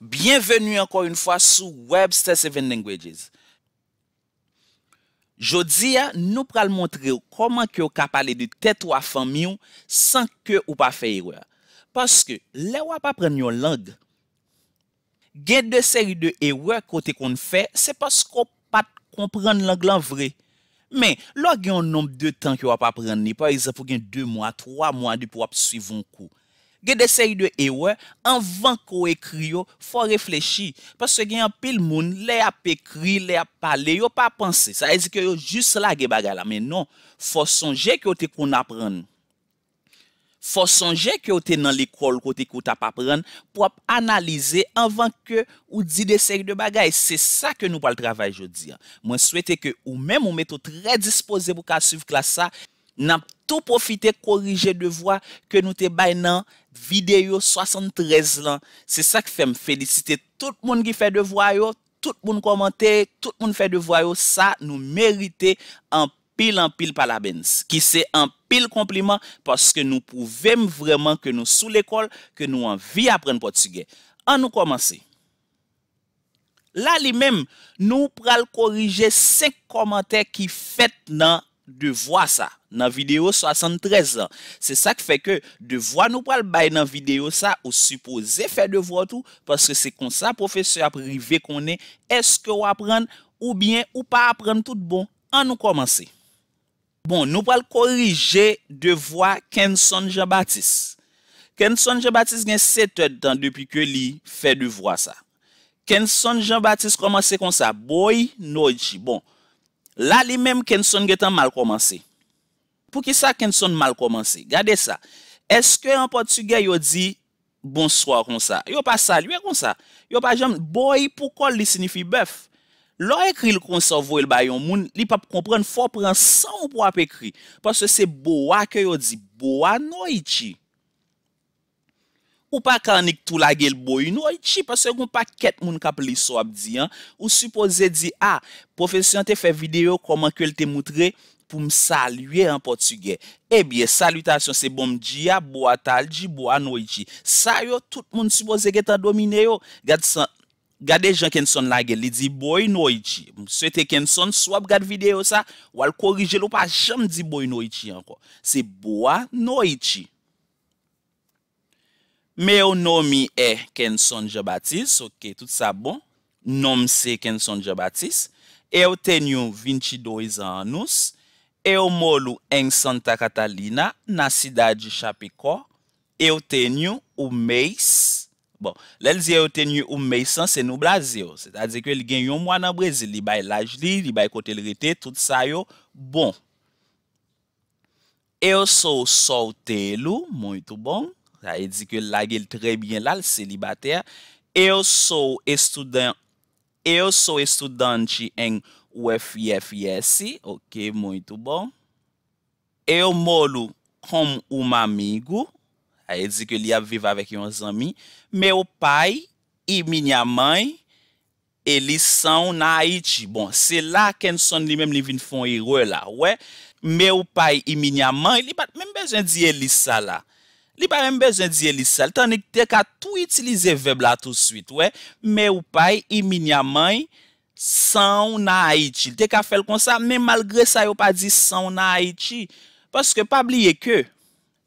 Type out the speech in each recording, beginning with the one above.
Bienvenu anko yon fwa sou Webster 7 Languages. Jodi ya nou pral montre yo koman ki yo kap ale di tet wafan miyon san ke ou pa fe yor. Paske le wap apren yon lang. Gen de seri de yor kote kon fwe se paske ou pat kompren lang lan vre. Men log yon nom de tan ki wap apren ni. Par exemple gen 2 mwa, 3 mwa di pou wap suivon kou. Ge dese yi de ewe, anvan ko ekri yo, fo reflechi. Paswe gen yon pil moun, le ap ekri, le ap pale, yo pa panse. Sa e zi ke yo jis la ge bagay la. Men non, fo sonje ke yo te kon apren. Fo sonje ke yo te nan likol kote kout ap apren, po ap analize anvan ke ou di dese yi de bagay. Se sa ke nou pa l trabay jodi. Mwen swete ke ou men moun meto tre dispose pou ka suv klasa, nan tou profite korije devwa ke nou te bay nan yon. Video 73 lan, se sa ki fèm felicite tout moun ki fè de voyo, tout moun komante, tout moun fè de voyo, sa nou merite an pil an pil palabens. Ki se an pil kompliment, paske nou pouvem vreman ke nou sou l'ekol, ke nou anvi apren potige. An nou komanse. La li mèm, nou pral korije 5 komante ki fèt nan... devwa sa nan video 73 an. Se sa ke fe ke devwa nou pal bay nan video sa ou supose fe devwa tou paske se konsa profeseur aprive konen eske ou apren ou bien ou pa apren tout bon. An nou komanse. Bon, nou pal korije devwa Ken Sonja Batis. Ken Sonja Batis gen sete tan depi ke li fe devwa sa. Ken Sonja Batis komanse konsa boy noji. Bon. La li menm ken son gen tan mal komanse. Pou ki sa ken son mal komanse? Gade sa. Eske en Portugè yo di, bonsoi kon sa. Yo pa saliwe kon sa. Yo pa jom, boi pou kol li sinifi bef. Lo ekri l kon sa vòl bayon moun, li pa pou kompran fò prensan ou pou ap ekri. Paswe se boa ke yo di, boa nou iti. Ou pa kanik tou la gel bo ino iti? Pasè yo kon pa ket moun kap li so ap di an. Ou suppose di, a, profesyon te fe video koman ke el te moutre pou m salye an portugè. E eh bie, salyutasyon se bom di a, bo a tal, di bo a no iti. Sa yo, tout moun suppose gen tan domine yo. Gade jan ken son la gel, li di bo ino iti. M se te ken son, so ap gade video sa, wal korije lou pa jem di bo ino iti an kon. Se bo a no iti. Me ou nomi e Ken Sonja Batis, ok, tout sa bon. Nom se Ken Sonja Batis. Eu tenyon 22 anous. Eu molou en Santa Catalina, na cidade de Chapecó. Eu tenyon ou meis. Bon, lèl zi eu tenyon ou meis anse nou Brazil. Se ta zi kwen li genyon mwa nan Brazil, li bay laj li, li bay kote li rete, tout sa yo. Bon, eu sou soltelo, muito bon. Aye, di ke lage l trebyen la, l selibate a. E eu sou estudant, eu sou estudanti en UFIFS. Ok, mounito bon. Eu molu kom ou m amigo. Aye, di ke li aviv avek yon zami. Me ou pay i mi nya may, elis sa ou na Haiti. Bon, se la ken son li menm li vin fon hirwe la. Ou e, me ou pay i mi nya may, li bat menm bezwen di elisa la. Li pa rembezen diye li sel, tanik te ka tout itilize veb la tout suit, wey. Me ou pay, iminyamay, san ou na a iti. Te ka fel kon sa, men malgre sa yo pa di san ou na a iti. Paske pa bliye ke,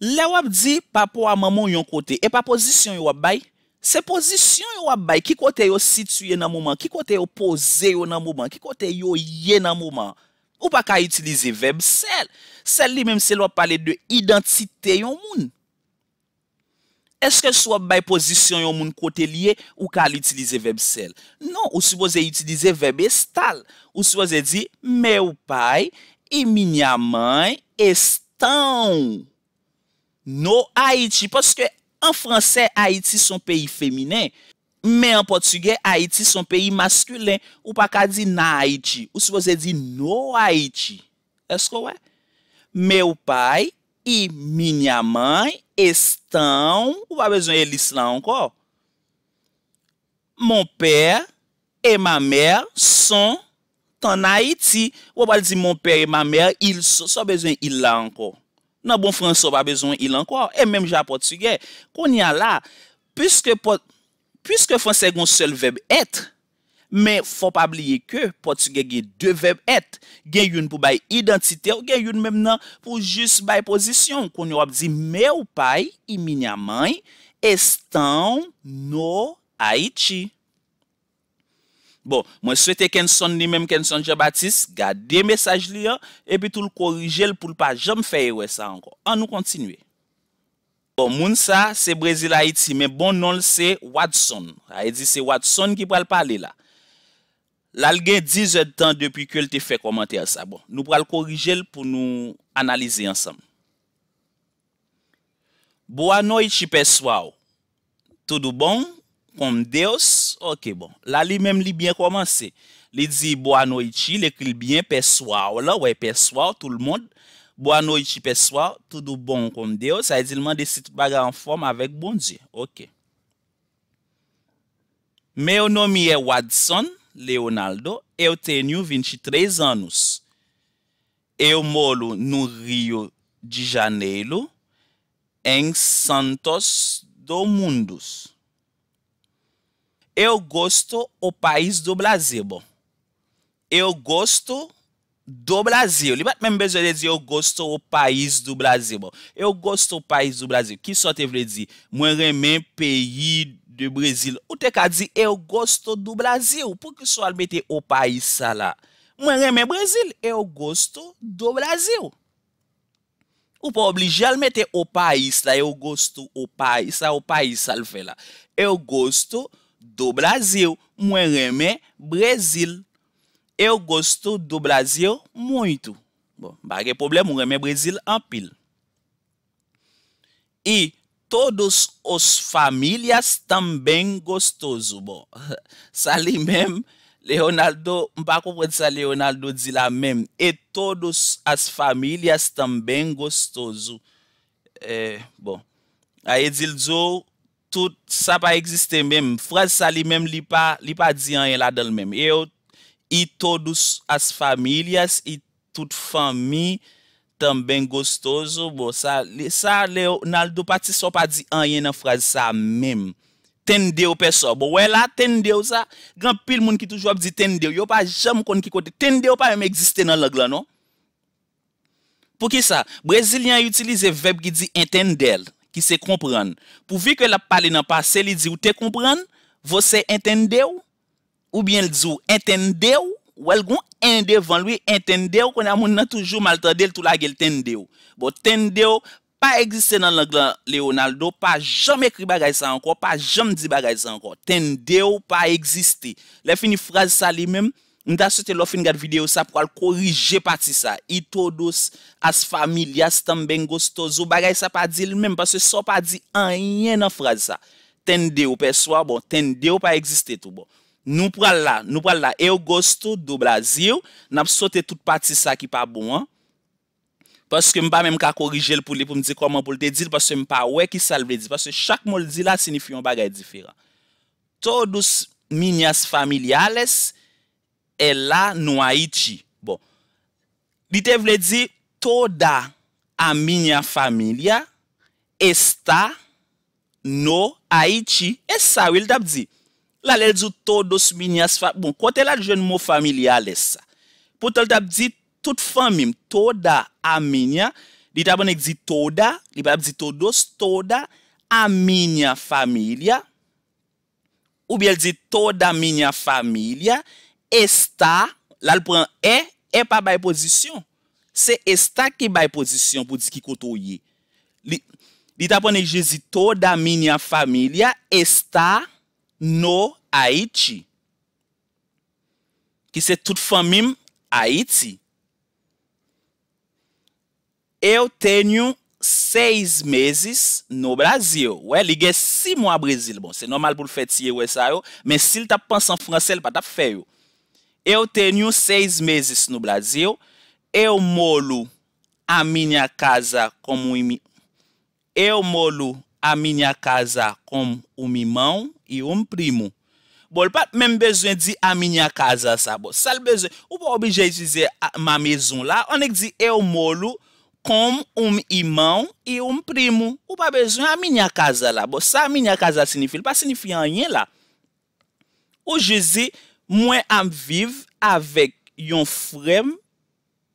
le wap di pa pou a maman yon kote, e pa pozisyon yo wap bay. Se pozisyon yo wap bay, ki kote yo sitye nan mouman, ki kote yo pose yo nan mouman, ki kote yo ye nan mouman. Ou pa ka itilize veb sel. Sel li menm sel wap pale de identite yon moun. Eske sou ap bay pozisyon yo moun kote liye ou kal utilize veb sel? Non, ou se voze utilize veb estal. Ou se voze di, Me ou pay, I mini amay, Estan. No Haiti. Poske, an franse, Haiti son peyi feminen. Men an potuge, Haiti son peyi maskulen. Ou pa ka di, na Haiti. Ou se voze di, no Haiti. Eske ou e? Me ou pay, I minyaman estan ou ba bezon el islan ankor. Mon per e ma mer son tan Haiti. Ou bal di mon per e ma mer, il sa bezon il la ankor. Nan bon François, ba bezon il la ankor. E menm ja portugè. Kon nya la, piske François goun sel veb etre, Mè fò pabliye ke, Portugè ge devèb et, gen yon pou bay identite, gen yon mèm nan pou jist bay pozisyon, kon yon wap di mè ou pay, iminyamay, estan nou Haiti. Bon, mwen swete Ken Son, ni mèm Ken Son Jabatis, gade mesaj li an, epi tout l korije l pou l pa, jom fèye wè sa ankon. An nou kontinwe. Bon, moun sa, se Brazil Haiti, mè bon non l se Watson, a e di se Watson ki pral pale la. La l gen dizen tan depi ke l te fe komante an sa bon. Nou pral korijel pou nou analize ansam. Boa no iti peswaw. Toudou bon, kom deos, ok bon. La li menm li byen komanse. Li di boa no iti, li kil byen peswaw la. Ou e peswaw tout l moun. Boa no iti peswaw, toudou bon kom deos. A e zilman de sit baga an form avek bon di. Ok. Me yo nomi e wad sonn. Leonardo, eu tenho 23 anos. Eu moro no Rio de Janeiro, em Santos do Mundos. Eu gosto do país do Brasil. Eu gosto do Brasil. Ele mesmo dizer eu gosto do país do Brasil. Eu gosto do país do Brasil. Que só teve dizer, moi remen pays Ou te ka dzi, eu gosto do Brazil pou ki sou al mette ou pais sa la. Mwen reme Brazil, eu gosto do Brazil. Ou pou oblije al mette ou pais la, eu gosto ou pais la, ou pais sa l fe la. Eu gosto do Brazil, mwen reme Brazil. Eu gosto do Brazil mwoyto. Bon, bagè problem, mwen reme Brazil an pil. I. I. Todos os familyas tamben gostoso. Bon, sa li mem, Leonardo, mpa koupred sa Leonardo, di la mem, e todos as familyas tamben gostoso. Bon, a ye zil zo, tout sa pa egziste mem. Fraz sa li mem, li pa di anye la del mem. E yo, i todos as familyas, i tout fami, Tamben gostoso, bo, sa leo, nal do pati so pa di an yen nan frazi sa mem. Tende ou pe so, bo, wè la, tende ou sa, gran pil moun ki toujou ap di tende ou, yo pa jam kon ki kote, tende ou pa yon me egziste nan log lan, no? Pou ki sa? Brezilian yon utilize veb ki di entende ou, ki se kompran. Pou vi ke la pale nan pa, se li di ou te kompran, vose entende ou, ou bien l di ou entende ou, Wel goun en devan lwi, en tende ou kon a moun nan toujou malta del tou la gel tende ou. Bo, tende ou pa egziste nan langlan Leonardo, pa jom ekri bagay sa anko, pa jom di bagay sa anko. Tende ou pa egziste. Le finifraze sa li menm, mta sote lo finigat videyo sa pou al korije pati sa. Itodos, as famili, as tambengos, tozo, bagay sa pa di li menm, paswe so pa di anyen nan fraze sa. Tende ou pe swa, bo, tende ou pa egziste tou, bo. Nou pral la, nou pral la. Eu gostou do Brazil, nap sote tout pati sa ki pa bon. Paske mpa menm ka korije l pou li pou mdi koman pou l te dil, paske mpa we ki sa l vle di. Paske chak mol di la sinifiyon bagay difira. Todous minyas familiales, e la nou Haiti. Bo. Li te vle di, toda a minya familia, esta nou Haiti. E sa wil tap di. La lèl zi to dos minya sfa... Bon, kote la jen mou familialè sa. Po to lèl tab zi tout famim. Toda a minya. Li tabonèk zi toda. Li tab zi to dos. Toda a minya familia. Ou bi lèl zi toda minya familia. Esta. La lèl pren e. E pa bay pozisyon. Se esta ki bay pozisyon pou zi ki koto ye. Li tabonèk zi toda minya familia. Esta. No Haiti. Ki se tout fan mim Haiti. Eu tenyo seis mezes no Brazil. Ouè, ligè si mou a Brazil. Bon, se normal pou l'fèti ye ouè sa yo. Men si l ta pansan fransè, l pa ta fè yo. Eu tenyo seis mezes no Brazil. Eu molou a minya kaza komou imi. Eu molou. a minya kaza konm un iman i un primon. Bol, pa men bezwen di a minya kaza sa, sal bezwen. Ou pa objezize ma mezon la, anek di eu molu konm un iman i un primon. Ou pa bezwen a minya kaza la, sa a minya kaza sinifil, pa sinifil anye la. Ou jezi, mwen amviv avek yon frem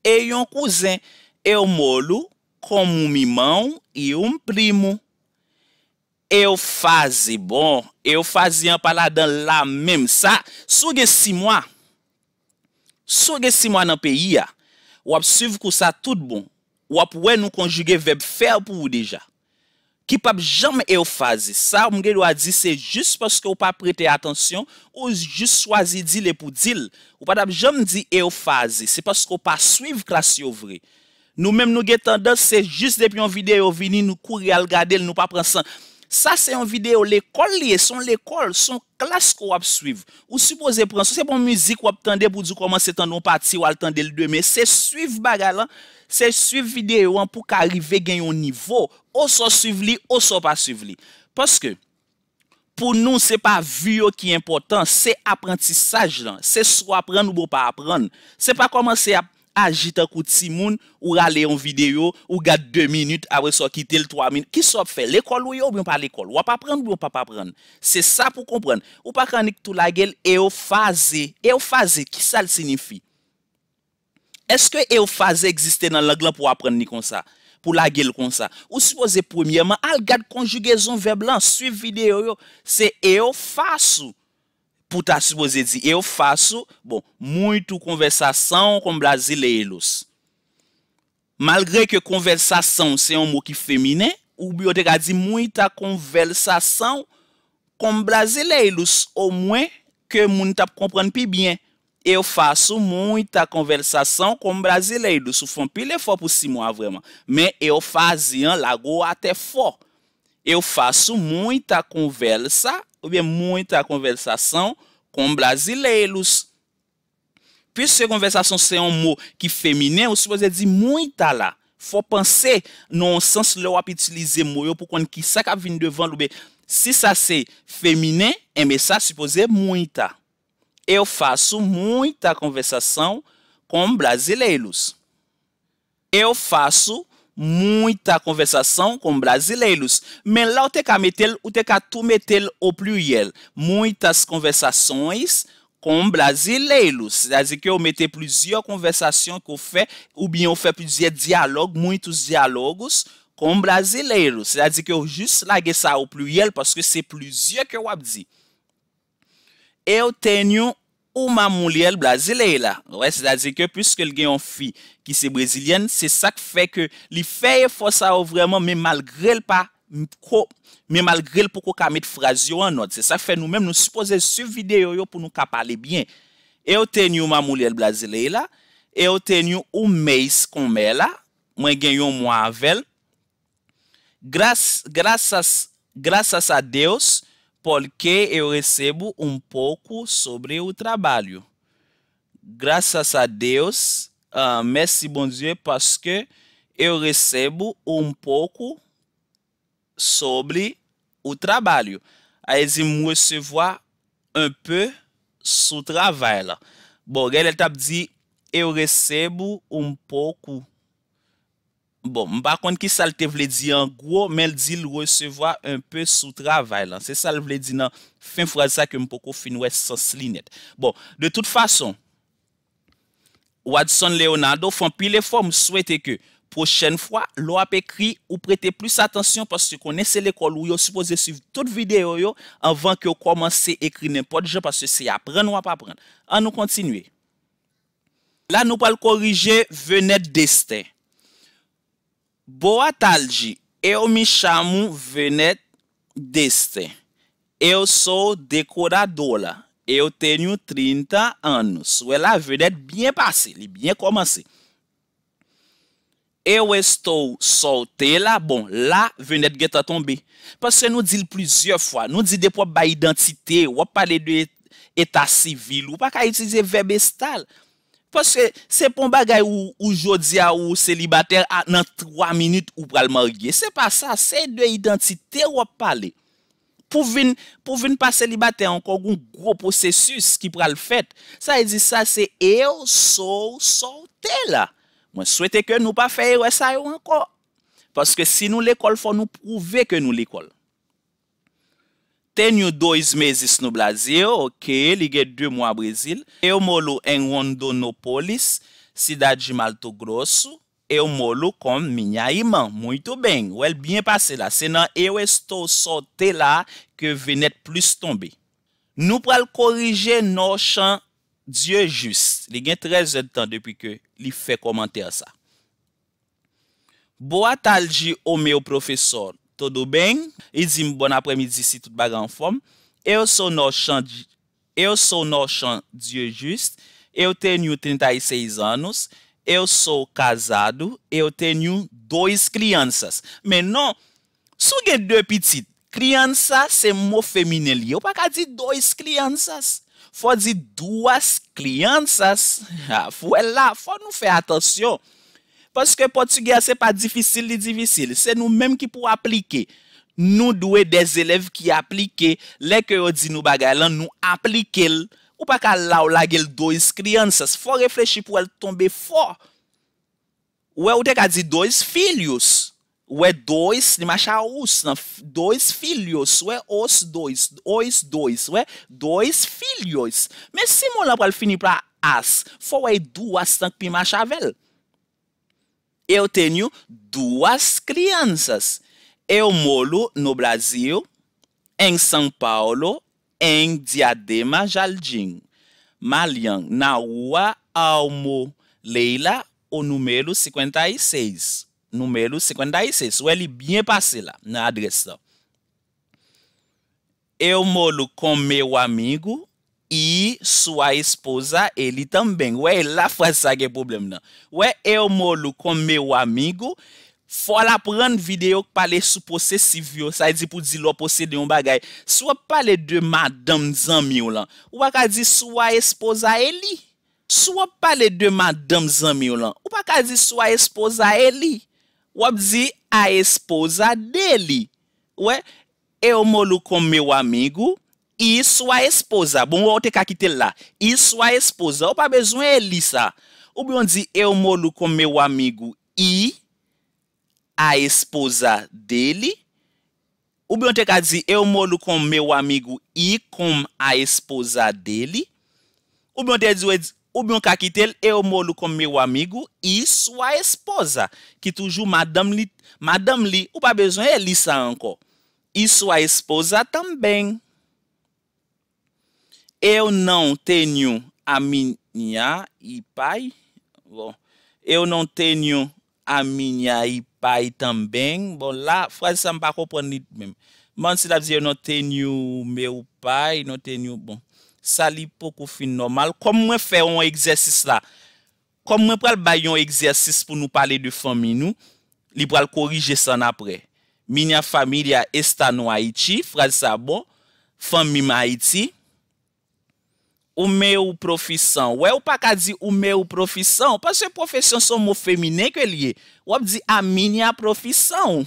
e yon kouzen. E ou pa bezwen eu molu konm un iman i un primon. E ou fazi, bon, e ou fazi yon pala dan la mem sa, sou ge si mwa, sou ge si mwa nan peyi ya, wap suiv kousa tout bon, wap we nou konjuge veb fer pou ou deja. Ki pap jom e ou fazi, sa, mge lwa di, se jist paske ou pa prete atensyon, ou jist swazi dil e pou dil, ou padap jom di e ou fazi, se paske ou pa suiv klasi ou vre. Nou mem nou ge tendan, se jist depi yon vide, ou vini nou kouri al gade, nou pa prensan... Sa se yon videyo l'ekol liye, son l'ekol, son klas ko wap suive. Ou supose pran, sou se bon mizik wap tende pou di koman se tendon pati ou al tende l'dweme, se suive baga lan, se suive videyo an pou ka arrive gen yon nivou, ou so suive li, ou so pa suive li. Paske, pou nou se pa viyo ki important, se aprentisaj lan, se sou apren ou bo pa apren, se pa koman se apren. Ajit akout si moun, ou rale yon videyo, ou gade 2 minute, apre so kite l 3 minute. Ki so fe? L ekol ou yo? Ou byon pa l ekol? Ou wap apren? Ou byon pa apren? Se sa pou kompren. Ou pa kani koutou la gel, eyo faze. Eyo faze, ki sa l sinifi? Eske eyo faze egziste nan laglan pou apren ni konsa? Pou la gel konsa? Ou suppose premiyeman, al gade konjugezon veblan, suiv videyo yo, se eyo fasu. puta, se dizer, eu faço, bom, muito conversação com brasileiros. Malgré que conversação seja um mot que feminino, o biblioteca diz muita conversação com brasileiros, ou moins que mundo tá comprando bem. Eu faço muita conversação com brasileiros. O fã pile fort por Simon, vraiment. Mas eu fazia lago até fort. Eu faço muita conversa houve muita conversação com brasileiros. Puis se conversação é um mot que feminino, se você diz muita lá. Faut penser non sens le ou utiliser mot pour qu'on qui ça vient devant ou se ça c'est féminin, et eh mais ça supposé muita. Eu faço muita conversação com brasileiros. Eu faço muita conversação com brasileiros, mas lá o teca metel, o teca tu metel o plural, muitas conversações com brasileiros, quer dizer que eu meti plusieurs conversações que eu fé, ou bem eu fé plusieurs é diálogos, muitos diálogos com brasileiros, quer dizer que eu juste larguei ça ao plural, porque c'est plusieurs que eu abdi. Eu tenho Ou mamou li el Brazile la. Ouè, se da zè ke, pwis ke l gen yon fi ki se Brezilian, se sak fè ke li fè ye fò sa ou vreman, men mal gre l pou ko kamet fraz yo anot. Se sak fè nou men, nou se pose su videyo yo pou nou ka pale bien. E ou ten yon mamou li el Brazile la, e ou ten yon ou meys kon me la, mwen gen yon mwa avèl, gras, grasas, grasas a deos, porque eu recebo um pouco sobre o trabalho. Graças a Deus, uh, merci bon Dieu, parce que eu recebo um pouco sobre o trabalho. aí y recebo um pouco sobre o trabalho Bom, ele tá dizendo, eu recebo um pouco Bon, mba kon ki salte vle di an gwo, men l di l resevo a un pe sou travay lan. Se sal vle di nan fin fraza ke mpo kofin wè sos linèt. Bon, de tout fason, Watson Leonardo fon pilè fòm souwete ke prochen fwa l wap ekri ou prete plus atensyon pas se konese l ekol ou yo supose suiv tout videyo yo anvan ke yo komanse ekri nen pot jè pas se se apren wap apren. An nou kontinwe. La nou pal korije venèt destèn. Bo atalji, e yo mi chamu venet deste. E yo sou dekorado la. E yo tenyo 30 anos. Ou e la venet bien passe, li bien komanse. E yo estou solte la, bon, la venet geta tombe. Pas se nou dil plizye fwa. Nou dil depo ba identite, wap pale de eta sivil ou pa ka itize vebe estal. Paske se pon bagay ou jodia ou selibater nan 3 minute ou pral margye. Se pa sa, se dwe identite wap pale. Pouvin pa selibater ankon goun gro posesus ki pral fet. Sa e di sa se eo, sou, sou, tela. Mwen souwete ke nou pa fe eo e sa yo ankon. Paske si nou l'ekol fò nou prouve ke nou l'ekol. Tenyo doyz mezis nou blazio, ok, li gen dwe mwa Brezil. Eu molou en Rondonopolis, sida di Malto Grosso. Eu molou kon minya iman, mwito ben, ou el bien pase la. Senan, eu estou sote la ke venet plis tombe. Nou pral korije nou chan Dje Jus. Li gen trez etan depi ke li fe komante an sa. Bo atal di o meu profesor. Todo ben, idzim bon apremi e di sitout e bagan fom. Eu sou no chan diyo just, eu tenyo 36 anos, eu sou kazado, eu tenyo 2 kliyansas. Menon, sou gen de pitit, kliyansas se mo femine liyo pa ka di 2 kliyansas. Fo di 2 kliyansas, fwe la, fo nou fe atasyon. Paske Portugese se pa difisil li difisil. Se nou menm ki pou aplike. Nou dwe dez elev ki aplike. Leke yo di nou bagay lan nou aplike l. Ou pa ka la ou la gel doyis kriyansas. Fwa reflechi pou el tombe fwa. Ou e ou dek a di doyis filyous. Ou e doyis, ni ma chan ouz nan. Doyis filyous. Ou e ouz doyis. Doyis doyis. Ou e doyis filyous. Me simon la pou el fini pra as. Fwa wey do as tank pi ma chan vel. Eu tenho duas crianças. Eu moro no Brasil, em São Paulo, em Diadema Jardim. Malian, na rua Almo Leila, o número 56. Número 56. Ou ele bem passe lá, na adresse. Eu moro com meu amigo I sou a esposa e li tamben. Ou e la fwa sa ge problem nan. Ou e e o molu kon me ou amigou. Fwa la pren videyo k pale sou pose sivyo. Sa e di pou di lo pose de yon bagay. Sou a pale de madam zan mi ou lan. Ou a ka zi sou a esposa e li. Sou a pale de madam zan mi ou lan. Ou a ka zi sou a esposa e li. Ou a bzi e, a esposa de li. Ou e e o molu kon me ou amigou. I sua esposa, bon wote kakite la, I sua esposa, ou pa besoin é li O Ou byon eu molo com meu amigo I, a esposa dele. O Biontecá diz, eu moro com meu amigo I, com a esposa dele. O Biontecá diz, o Biontecá quitel, eu moro com meu amigo e sua esposa, que toujours madame li, madame li, ou pa besoin, é sa encore. E sua esposa também. Eu nan tenyo a minya i pay. Bon. Eu nan tenyo a minya i pay tamben. Bon la. Fransi sa mpa ko pon nit men. Mansi la vize yo nan tenyo me ou pay. Nan tenyo bon. Sa li pokou fin normal. Kom mwen fe yon egzersis la. Kom mwen pral bay yon egzersis pou nou pale de fomi nou. Li pral korije san apre. Minya familia esta nou Haiti. Fransi sa bon. Fomi mma Haiti. Ou mè ou profisyon. Ou pa ka di ou mè ou profisyon. Pas se profisyon son mò femine kwe liye. Ou ap di a mè ou profisyon.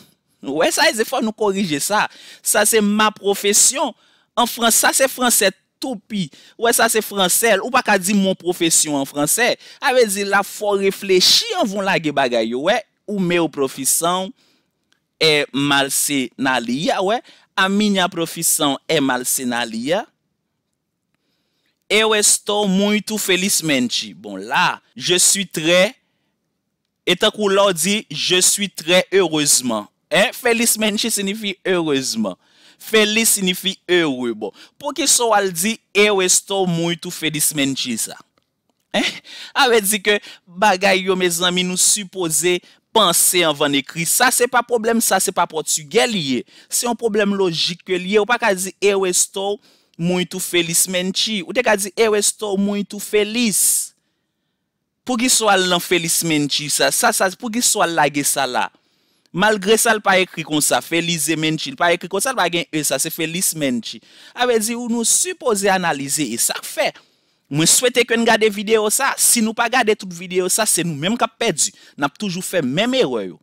Ou e sa e zè fò nou korije sa. Sa se mè ou profisyon. An fransè, sa se fransè toupi. Ou e sa se fransè, ou pa ka di mò profisyon an fransè. A vezi la fò reflechi an voun la ge bagay. Ou e, ou mè ou profisyon e malsè nan liya. Ou e, a mè ou profisyon e malsè nan liya. E westo mouy tou felis menchi. Bon, la, je suis trey. E tan kou la ou di, je suis trey heureusement. Felis menchi sinifi heureusement. Felis sinifi heureux. Bon, po ki sou al di, e westo mouy tou felis menchi sa. A ah, ve di ke bagay yo me zami nou suppose panse an van ekri. Sa se pa problem sa, se pa portugel ye. Se yon problem logik ke liye ou pa ka di e westo mouy tou felis menchi. Mouy tou félis men ti. Ou te ka zi, e eh, wè sto mouy tou félis. Pou ki sou al lan félis men ti sa? Sa sa, pou ki sou al lage sa la? Malgre sa l pa ekri kon sa, félis e men ti. L pa ekri kon sa, l pa gen e sa, se félis men ti. Awe zi, ou nou suppose analize e sa fè. Mwen souwete kwen gade videyo sa, si nou pa gade tout videyo sa, se nou mèm ka pedzi. N ap toujou fè mèm eroyou.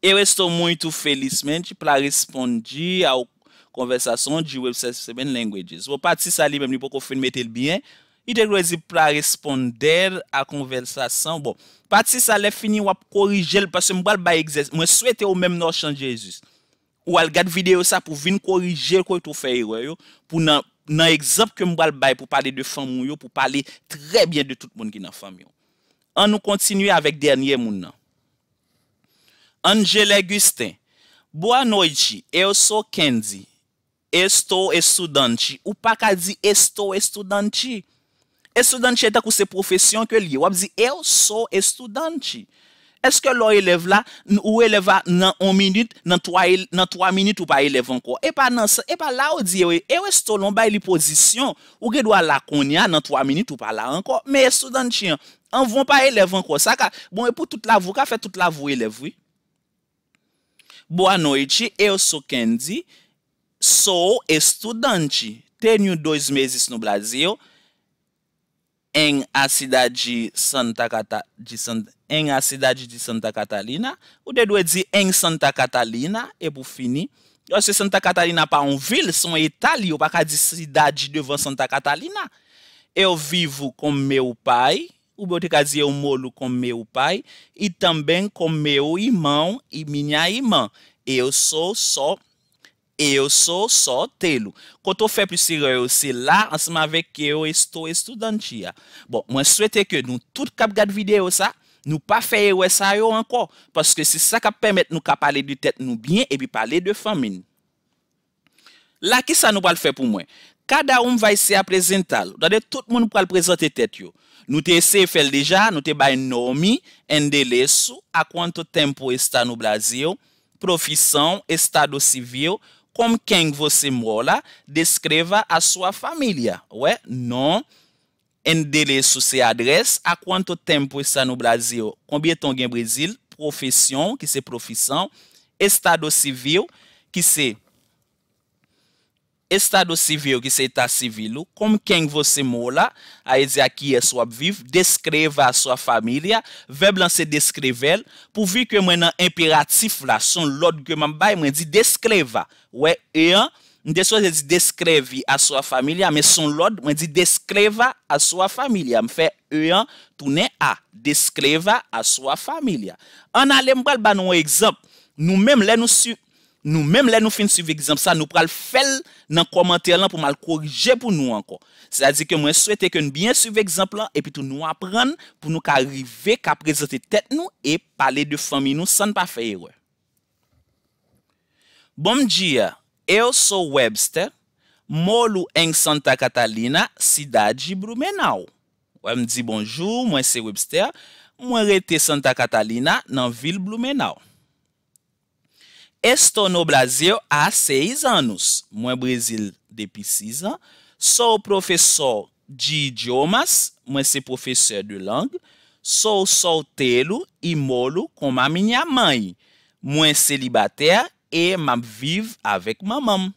E eh, wè sto mouy tou félis men ti, pou la respondi a ou, konversasyon di website Seven Languages. Ou pati sa li mem ni pou konfinmete l biyen, ite l wèzi pou la respondèl a konversasyon. Bon, pati sa li fini wap korijèl, pasè mwa l bay mwen souwete ou mem nan chan Jezus. Ou al gade videyo sa pou vin korijèl kwa yotou fè yoy yo, pou nan ekzamp ke mwa l bay pou palè de fam yoy yo, pou palè trè bè de tout moun ki nan fam yoy yo. An nou kontinuye avèk dernyè moun nan. Anjelè Gustin, Boa Noji, Eoso Kenzi, Estou estudanti. Ou pa ka di estou estudanti. Estudanti etakou se profesyon ke liye. Ou ap di, eu sou estudanti. Eske lou elev la, ou eleva nan 1 minit, nan 3 minit ou pa elev anko. E pa e la ou di, eu e estou lombay li pozisyon, ou ge dwa la konya nan 3 minit ou pa la anko. Me estudanti an, an von pa elev anko. Sa ka, bon e pou tout la vou, ka fe tout la vou elev oui. Boanoyiti, eu sou kendi. Sou estudante. Tenho dois meses no Brasil, em a cidade de Santa, Cata, de Santa, em a cidade de Santa O dedo é dizer em Santa Catarina e por fim, Eu sei Santa Catarina para uma vila, são é Itália, ou para de cidade de Santa Catarina. Eu vivo com meu pai, o meu dizer eu moro com meu pai, e também com meu irmão e minha irmã. Eu sou só E yo so, so, te lou. Koto fe plisire yo se la, anseman veke yo esto estudanti ya. Bon, mwen swete ke nou tout kap gade videyo sa, nou pa fe yo esa yo anko. Paske se sa kap pemet nou ka pale di tet nou bine, e pi pale de famine. La ki sa nou pal fe pou mwen? Kada oum vay se aprezental. Dade, tout moun pal prezante tet yo. Nou te se fel deja, nou te bay nomi, endelesu, akwanto tempo esta nou Brazil, profison, estado sivyo, kom kenk vose mwola, deskreva a swa familia. Ouè, non, endele sou se adres, a kwanto tem pou e sa nou Brazil, kombie ton gen Brazil, profesyon, ki se profesyon, estado sivil, ki se profesyon, Estado sivil ou ki se etat sivil ou, kom kenk vo se mou la, a e zi a ki e swab viv, deskreva a swa familia, veblan se deskrevel, pou vi ke mwen an imperatif la, son lod gwe mwen bay, mwen di deskreva. We, e an, mwen de swa se di deskrevi a swa familia, me son lod mwen di deskreva a swa familia. Mwen fe e an, toune a, deskreva a swa familia. An a lembal ba nou ekzamp, nou menm le nou su... Nou mèm lè nou fin suivi egzamp sa, nou pral fel nan komantè lan pou mal korije pou nou anko. Se la di ke mwen souete ke nou byen suivi egzamp lan, epi tou nou apren pou nou ka rive, ka prezote tèt nou, e pale de fami nou san pa feye wè. Bom di ya, Eoso Webster, molou enk Santa Catalina, sidadi Blumenau. Wè m di bonjou, mwen se Webster, mwen rete Santa Catalina nan vil Blumenau. Estou nou Brazil a 6 anous. Mwen Brazil depi 6 an. Sou profesor di idiomas. Mwen se profeseur de lang. Sou soltelo imolo koma mwen ya may. Mwen selibater e mam viv avèk mamam.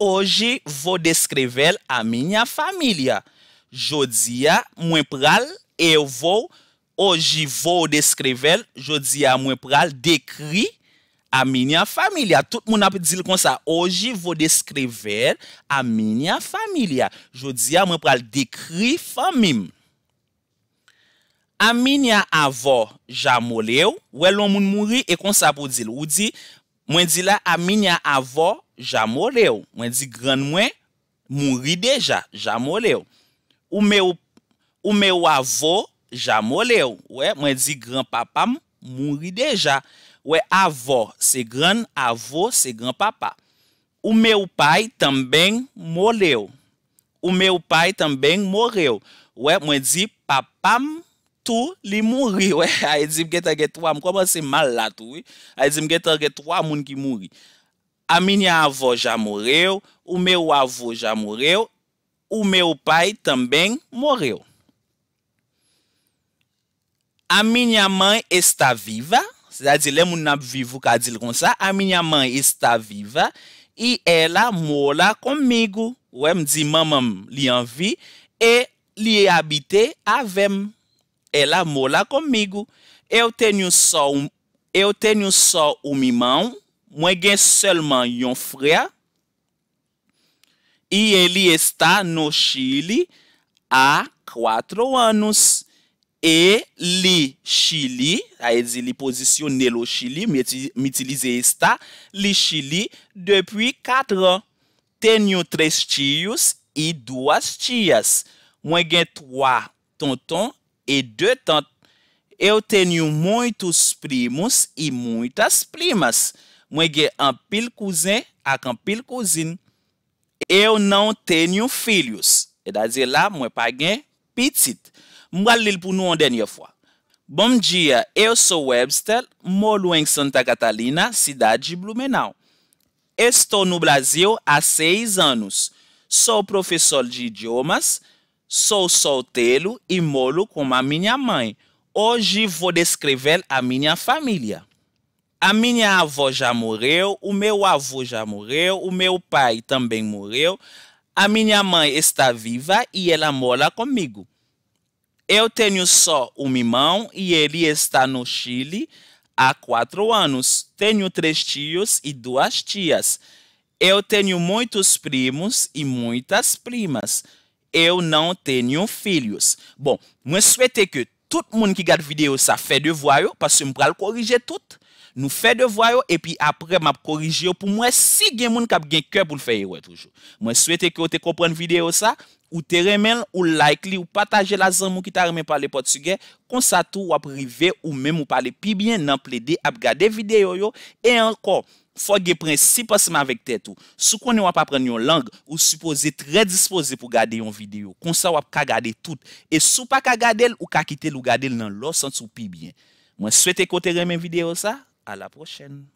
Oji vou deskrevel a mwen ya familya. E jodi ya mwen pral. Oji vou deskrevel. Jodi ya mwen pral. Dekri. Aminia familia. Tout moun ap di li konsa. Oji vou deskrever aminia familia. Jou di ya mwen pral dekri famim. Aminia avò jamolew. Ouè loun moun mounri e konsa pou di li. Ou di mwen di la aminia avò jamolew. Mwen di gran mwen mounri deja jamolew. Ou mè ou avò jamolew. Ouè mwen di gran papa mounri deja. Ou é avó, c'est grand-avô, c'est grand-papá. O meu pai também morreu. O meu pai também morreu. Ou é, mwen di, papam tou li morri, Ou é, a di mwen getan get wam, koman se mal la tou, aí diz que tá get wam moun ki mouri. A minha avó já morreu, o meu avô já morreu, o meu pai também morreu. A minha mãe está viva. Se da di le moun ap vivou ka dil kon sa, a minya man yi sta viva. I ela mou la konmigo. Ou em di mamam li anvi e li abite avem. Ela mou la konmigo. Eu tenyo so un mi man, mwen gen selman yon frea. I ele yi sta nou chili a kwatro anous. E li chili, a e zi li pozisyon ne lo chili, mi itilize esta, li chili depwi 4 an. Tenyo 3 chiyous i 2 chiyas. Mwen gen 3 tonton e 2 tonton. Eu tenyo mwytous primous i mwytas primas. Mwen gen an pil kouzen ak an pil kouzin. Eu nan tenyo filyous. E da zi la mwen pa gen pitit. M'bral pour nous en dernière fois. Bom dia, eu sou Webster, moro em Santa Catarina, cidade de Blumenau. Estou no Brasil há seis anos. Sou professor de idiomas, sou solteiro e moro com a minha mãe. Hoje vou descrever a minha família. A minha avó já morreu, o meu avô já morreu, o meu pai também morreu. A minha mãe está viva e ela mora comigo. Eu tenho só um irmão e ele está no Chile há quatro anos. Tenho três tios e duas tias. Eu tenho muitos primos e muitas primas. Eu não tenho filhos. Bom, eu souhaitei que tout moun ki gade videyo sa fè devwayo, porque eu vou corrigir tudo. Nou fè devwayo e pi apre map korije yo pou mwen si gen moun kap gen kèp ou l fèye wè toujou. Mwen souwete ki ou te kompren videyo sa, ou te remen, ou like li, ou pataje la zanmou ki ta remen pale pote su gen, konsa tou wap rive ou men mou pale pi bien nan ple de ap gade videyo yo. E ankon, fò gen pren siposman vek tè tou, sou konen wap apren yon lang ou supose tre dispose pou gade yon videyo. Konsa wap kagade tout, e sou pa kagadel ou kakitel ou gadel nan lò sansou pi bien. Mwen souwete ki ou te remen videyo sa. À la prochaine.